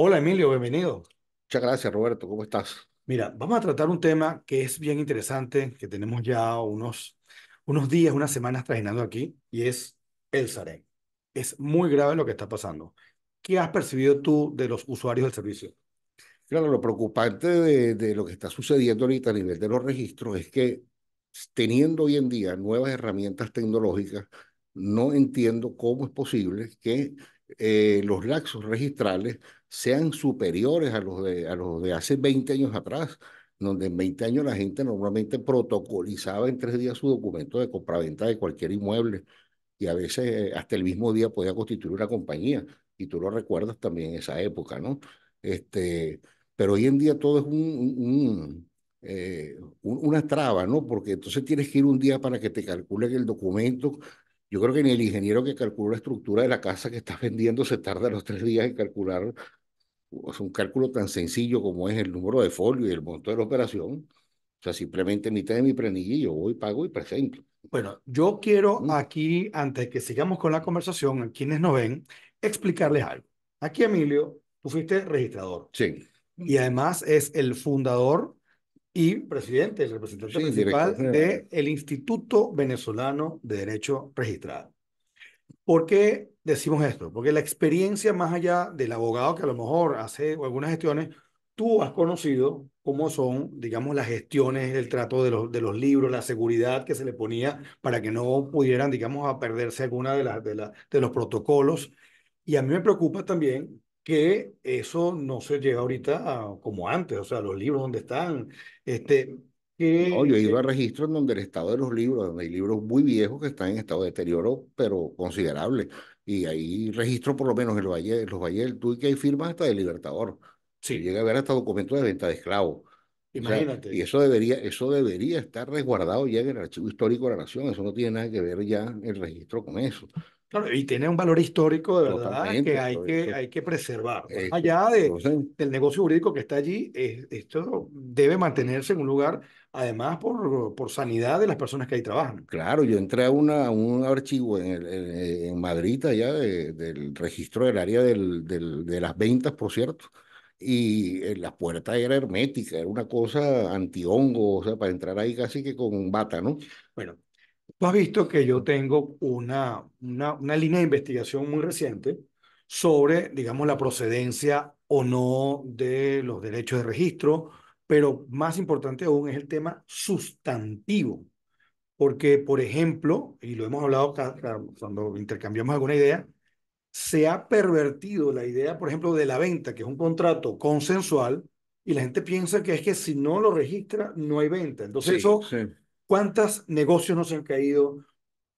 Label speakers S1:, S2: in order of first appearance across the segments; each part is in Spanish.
S1: Hola Emilio, bienvenido. Muchas gracias, Roberto. ¿Cómo estás? Mira, vamos a tratar un tema que es bien interesante, que tenemos ya unos, unos días, unas semanas trajinando aquí, y es el SARE. Es muy grave lo que está pasando. ¿Qué has percibido tú de los usuarios del servicio? Claro, lo preocupante
S2: de, lo que está sucediendo ahorita a nivel de los registros es que teniendo hoy en día nuevas herramientas tecnológicas, no entiendo cómo es posible que eh, los laxos registrales sean superiores a los de, a los de hace 20 años atrás, donde en 20 años la gente normalmente protocolizaba en tres días su documento de compraventa de cualquier inmueble y a veces eh, hasta el mismo día podía constituir una compañía. Y tú lo recuerdas también esa época, ¿no? Este, pero hoy en día todo es un, eh, una traba, ¿no? Porque entonces tienes que ir un día para que te calculen el documento. Yo creo que ni el ingeniero que calcula la estructura de la casa que estás vendiendo se tarda los tres días en calcular es un cálculo tan sencillo como es el número de folio y el monto de la operación. O sea, simplemente mitad trae mi planilla voy, pago y presento.
S1: Bueno, yo quiero mm. aquí, antes que sigamos con la conversación, a quienes nos ven, explicarles algo. Aquí, Emilio, tú fuiste registrador. Sí. Y además es el fundador y presidente, el representante principal del el Instituto Venezolano de Derecho Registrado. ¿Por qué decimos esto? Porque la experiencia más allá del abogado que a lo mejor hace algunas gestiones, tú has conocido cómo son, digamos, las gestiones, el trato de los, de los libros, la seguridad que se le ponía para que no pudieran, digamos, a perderse alguna de, las de, la, de los protocolos. Y a mí me preocupa también que eso no se llega ahorita a, como antes, o sea, los libros donde están, este, que... yo he ido a registros donde el estado de los libros, donde
S2: hay libros muy viejos que están en estado de deterioro, pero considerable y ahí registro por lo menos en los valles, los valles tú y que hay firmas hasta de libertador. Sí. Llega a haber hasta documentos de venta de esclavos. Imagínate. y eso debería, eso debería estar resguardado ya en el Archivo Histórico de la
S1: Nación. Eso no tiene nada que ver ya el registro con eso. Claro, y tiene un valor histórico de verdad que hay, que hay que preservar. allá de, del negocio jurídico que está allí, esto debe mantenerse en un lugar además por, por sanidad de las personas que ahí trabajan.
S2: Claro, yo entré a, una, un archivo en, eh, en Madrid, allá del registro del área de las ventas, por cierto, y eh, la puerta era hermética, era una cosa antihongo, o sea, para entrar ahí casi que con bata, ¿no? Bueno,
S1: tú has visto que yo tengo una, una, una línea de investigación muy reciente sobre, digamos, la procedencia o no de los derechos de registro, pero más importante aún es el tema sustantivo, porque, por ejemplo, y lo hemos hablado cuando intercambiamos alguna idea, se ha pervertido la idea, por ejemplo, de la venta, que es un contrato consensual, y la gente piensa que es que si no lo registra, no hay venta. Entonces, eso, ¿cuántos negocios nos han caído?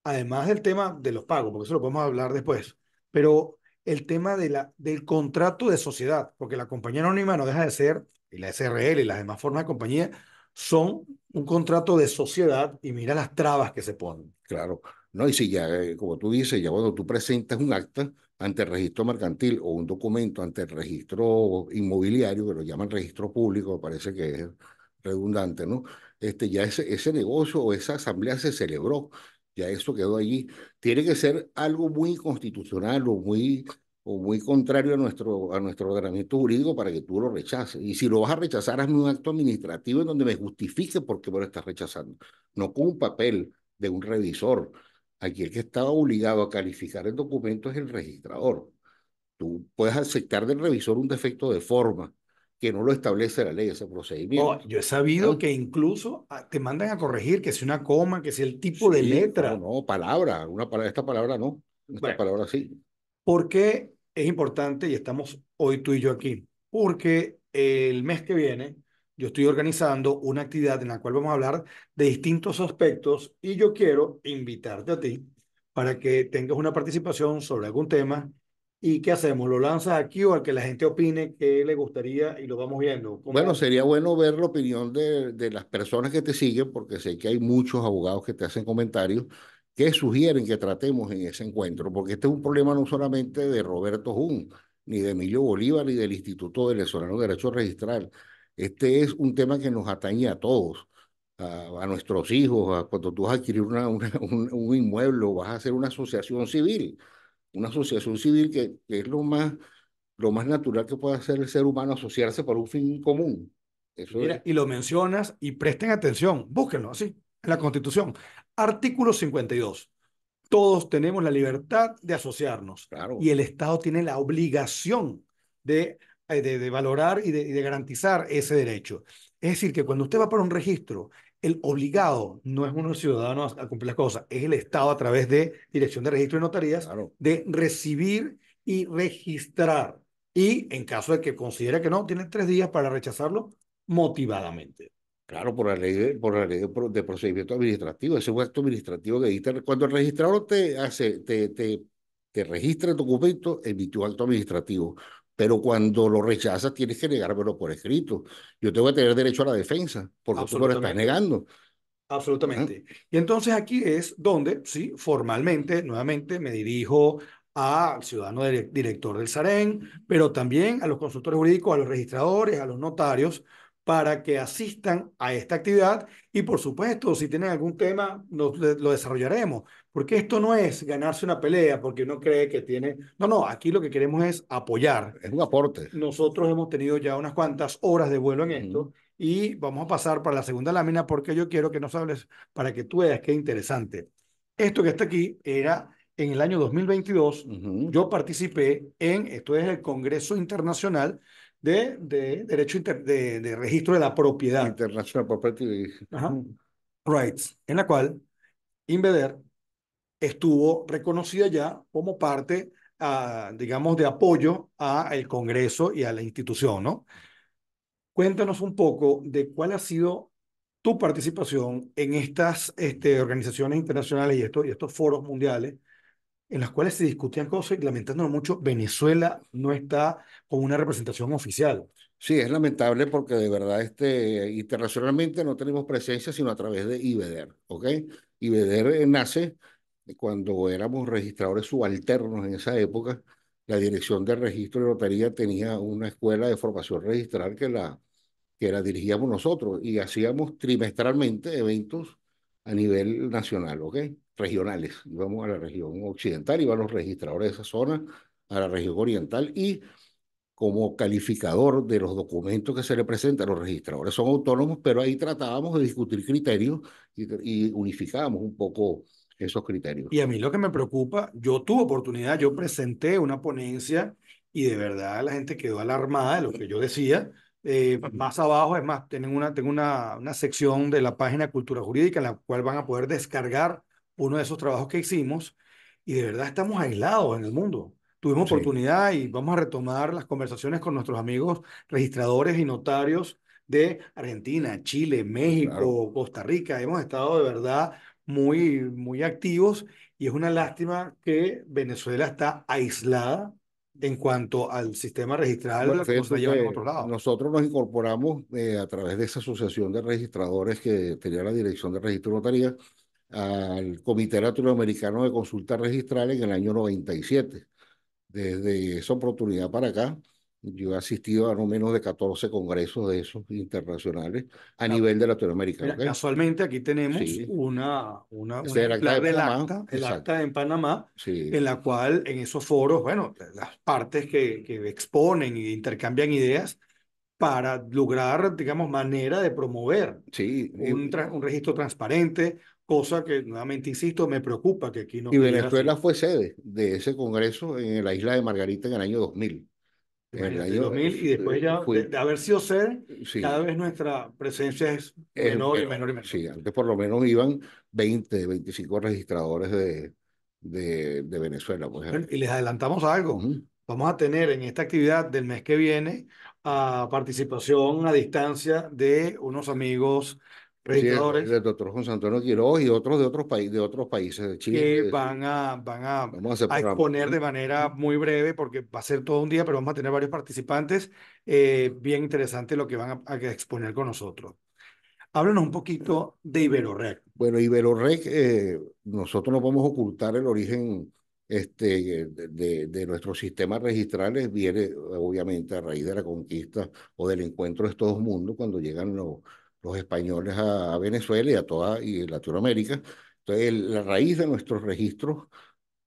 S1: Además del tema de los pagos, porque eso lo podemos hablar después. Pero el tema de la, del contrato de sociedad, porque la compañía anónima no deja de ser, y la SRL y las demás formas de compañía, son un contrato de sociedad y mira las trabas que se ponen.
S2: Claro, no, y si ya, eh, como tú dices, ya cuando tú presentas un acta ante el registro mercantil o un documento ante el registro inmobiliario, que lo llaman registro público, parece que es redundante, ¿no? Este, ya ese, ese negocio o esa asamblea se celebró ya eso quedó allí. Tiene que ser algo muy constitucional o muy, o muy contrario a nuestro, a nuestro ordenamiento jurídico para que tú lo rechaces. Y si lo vas a rechazar, hazme un acto administrativo en donde me justifique por qué me lo estás rechazando, no con un papel de un revisor. Aquí el que estaba obligado a calificar el documento es el registrador. Tú puedes aceptar del revisor un defecto de forma, que no lo establece la ley ese procedimiento.
S1: Oh, yo he sabido que incluso ah, te mandan a corregir que sea una coma, que es el tipo de letra.
S2: No, palabra, una palabra, esta palabra no, esta palabra sí.
S1: ¿Por qué es importante y estamos hoy tú y yo aquí? Porque el mes que viene yo estoy organizando una actividad en la cual vamos a hablar de distintos aspectos y yo quiero invitarte a ti para que tengas una participación sobre algún tema ¿Y qué hacemos? ¿Lo lanzas aquí o al que la gente opine que le gustaría y lo vamos viendo? Bueno,
S2: sería bueno ver la opinión de, las personas que te siguen, porque sé que hay muchos abogados que te hacen comentarios que sugieren que tratemos en ese encuentro, porque este es un problema no solamente de Roberto Jun, ni de Emilio Bolívar, ni del Instituto Venezolano de Derecho Registral. Este es un tema que nos atañe a todos, a, nuestros hijos, a cuando tú vas a adquirir una, un, un inmueble vas a hacer una asociación civil una asociación civil que, es lo más, lo más natural que puede hacer el ser humano, asociarse por un fin común. Eso
S1: y lo mencionas y presten atención, búsquenlo así, en la Constitución. Artículo 52. Todos tenemos la libertad de asociarnos claro. y el Estado tiene la obligación eh, de, de, valorar y de, y de garantizar ese derecho. Es decir, que cuando usted va para un registro el obligado no es uno ciudadano a cumplir las cosas, es el Estado a través de Dirección de Registro y Notarías de recibir y registrar. Y en caso de que considere que no, tiene tres días para rechazarlo motivadamente.
S2: Claro, por la ley, de, por la ley de, procedimiento administrativo, ese es un acto administrativo que Cuando el registrador te hace, te, te, registra el documento, emitió acto administrativo pero cuando lo rechazas tienes que negármelo por escrito. Yo tengo que tener derecho a la defensa, porque tú me lo estás
S1: negando. Absolutamente. Y entonces aquí es donde, sí, formalmente, nuevamente me dirijo al ciudadano director del SAREN, pero también a los consultores jurídicos, a los registradores, a los notarios, para que asistan a esta actividad y por supuesto, si tienen algún tema, lo desarrollaremos, porque esto no es ganarse una pelea porque uno cree que tiene, no, no, aquí lo que queremos es apoyar. Es un aporte. Nosotros hemos tenido ya unas cuantas horas de vuelo en esto y vamos a pasar para la segunda lámina porque yo quiero que nos hables para que tú veas qué interesante. Esto que está aquí era en el año 2022, yo participé en, esto es el Congreso Internacional de, derecho de, registro de la propiedad. International Property mm. Rights, en la cual Inveder estuvo reconocida ya como parte, ah, digamos, de apoyo al Congreso y a la institución, ¿no? Cuéntanos un poco de cuál ha sido tu participación en estas este, organizaciones internacionales y, esto, y estos foros mundiales en las cuales se discutían cosas y lamentándolo mucho, Venezuela no está con una representación oficial.
S2: Sí, es lamentable porque de verdad este, internacionalmente no tenemos presencia sino a través de IBEDER, ¿ok? IBEDER nace cuando éramos registradores subalternos en esa época, la Dirección de Registro de Lotería tenía una escuela de formación registral que la, que la dirigíamos nosotros y hacíamos trimestralmente eventos a nivel nacional, ¿ok? Regionales. Íbamos a la región occidental, iban los registradores de esa zona, a la región oriental y como calificador de los documentos que se le presentan, los registradores son autónomos, pero ahí tratábamos de discutir criterios y, y unificábamos un poco esos criterios.
S1: Y a mí lo que me preocupa, yo tuve oportunidad, yo presenté una ponencia y de verdad la gente quedó alarmada de lo que yo decía, eh, más abajo, es más, una, tengo una, sección de la página Cultura Jurídica en la cual van a poder descargar uno de esos trabajos que hicimos y de verdad estamos aislados en el mundo. Tuvimos oportunidad y vamos a retomar las conversaciones con nuestros amigos registradores y notarios de Argentina, Chile, México, Costa Rica. Hemos estado de verdad muy, muy activos y es una lástima que Venezuela está aislada en cuanto al sistema registral,
S2: nosotros nos incorporamos eh, a través de esa asociación de registradores que tenía la dirección de registro notaría al Comité Latinoamericano de Consulta Registral en el año 97. Desde esa oportunidad para acá, yo he asistido a no menos de 14 congresos de esos internacionales a nivel de Latinoamérica.
S1: Casualmente aquí tenemos una, una, una el acta, el acta en Panamá, en la cual en esos foros, bueno, las partes que, que exponen e intercambian ideas para lograr, digamos, manera de promover sí. un, registro transparente, cosa que nuevamente insisto, me preocupa que aquí no. Y Venezuela
S2: fue sede de ese congreso en la isla de Margarita en el año 2000. 2000 y después eh, ya de, haber sido ser, cada vez
S1: nuestra presencia
S2: es menor y menor Sí, antes por lo menos iban 20, 25 registradores de, de, de Venezuela.
S1: y les adelantamos algo. Vamos a tener en esta actividad del mes que viene a participación a distancia de unos amigos del
S2: el, doctor José Antonio Quiroz y otros de otros países, de otros países de Chile. Que van
S1: a, van a, exponer de manera muy breve, porque va a ser todo un día, pero vamos a tener varios participantes. Eh, bien interesante lo que van a, exponer con nosotros. Háblanos un poquito de Iberorec.
S2: Bueno, Iberorec, eh, nosotros no podemos ocultar el origen este, de, de nuestros sistemas registrales, viene obviamente a raíz de la conquista o del encuentro de estos dos mundos cuando llegan los, los españoles a, Venezuela y a toda y Latinoamérica. Entonces, la raíz de nuestros registros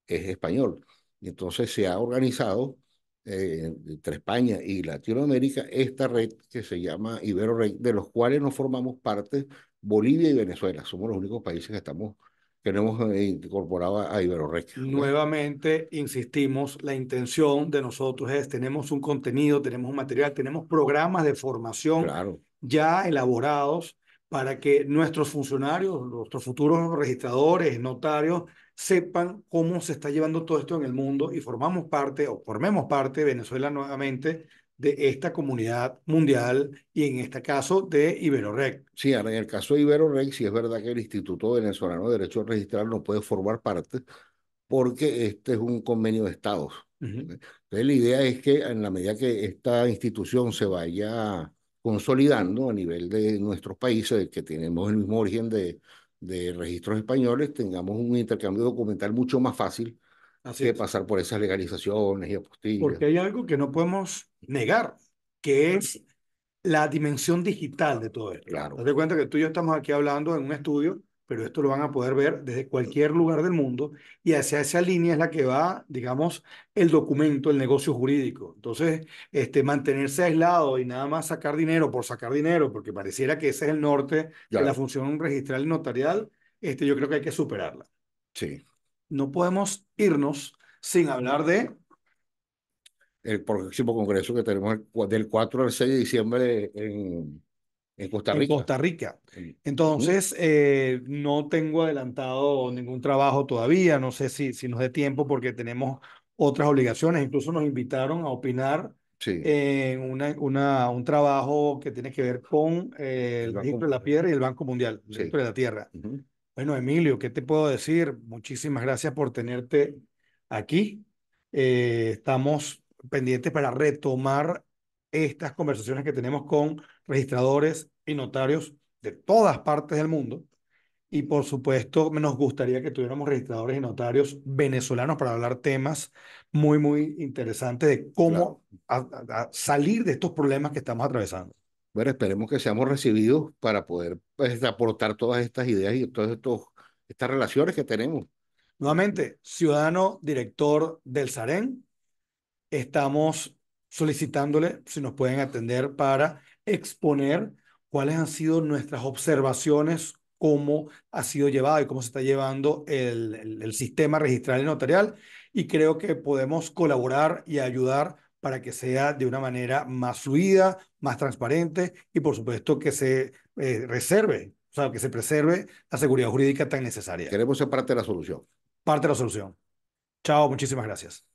S2: es español. Y entonces se ha organizado eh, entre España y Latinoamérica esta red que se llama Ibero rey de los cuales nos formamos parte Bolivia y Venezuela. Somos los únicos países que estamos que hemos eh, incorporado a IberoRex.
S1: Nuevamente insistimos, la intención de nosotros es, tenemos un contenido, tenemos un material, tenemos programas de formación claro ya elaborados para que nuestros funcionarios, nuestros futuros registradores, notarios, sepan cómo se está llevando todo esto en el mundo y formamos parte o formemos parte Venezuela nuevamente de esta comunidad mundial y en este caso de IberoRec.
S2: Sí, en el caso de IberoRec sí es verdad que el Instituto Venezolano de Derecho Registral no puede formar parte porque este es un convenio de estados. Entonces la idea es que en la medida que esta institución se vaya consolidando a nivel de nuestros países, que tenemos el mismo origen de, de registros españoles, tengamos un intercambio documental mucho más fácil que pasar por esas legalizaciones y apostillas. Porque
S1: hay algo que no podemos negar, que es la dimensión digital de todo esto. Claro. Date cuenta que tú y yo estamos aquí hablando en un estudio pero esto lo van a poder ver desde cualquier lugar del mundo y hacia esa línea es la que va, digamos, el documento, el negocio jurídico. Entonces, este, mantenerse aislado y nada más sacar dinero por sacar dinero, porque pareciera que ese es el norte de la función registral y notarial, este, yo creo que hay que superarla. Sí. No podemos irnos sin hablar de...
S2: El próximo congreso que tenemos del 4 al 6 de diciembre en, en Costa Rica. Costa
S1: Rica. Entonces, eh, no tengo adelantado ningún trabajo todavía, no sé si, si nos dé tiempo porque tenemos otras obligaciones, incluso nos invitaron a opinar en una, una, un trabajo que tiene que ver con eh, el, Banco de la Piedra y el Banco Mundial, el de la Tierra. Bueno, Emilio, ¿qué te puedo decir? Muchísimas gracias por tenerte aquí. Eh, estamos pendientes para retomar estas conversaciones que tenemos con registradores y notarios de todas partes del mundo. Y por supuesto, nos gustaría que tuviéramos registradores y notarios venezolanos para hablar temas muy, muy interesantes de cómo salir de estos problemas que estamos atravesando. Bueno, esperemos que seamos
S2: recibidos para poder pues, aportar todas estas ideas y todas estas relaciones que
S1: tenemos. Nuevamente, ciudadano director del SAREN, estamos solicitándole si nos pueden atender para exponer cuáles han sido nuestras observaciones, cómo ha sido llevado y cómo se está llevando el, el, sistema registral y notarial. Y creo que podemos colaborar y ayudar para que sea de una manera más fluida, más transparente y por supuesto que se eh, reserve, o sea, que se preserve la seguridad jurídica tan necesaria. Queremos ser parte de la solución. Parte de la solución. Chao, muchísimas gracias.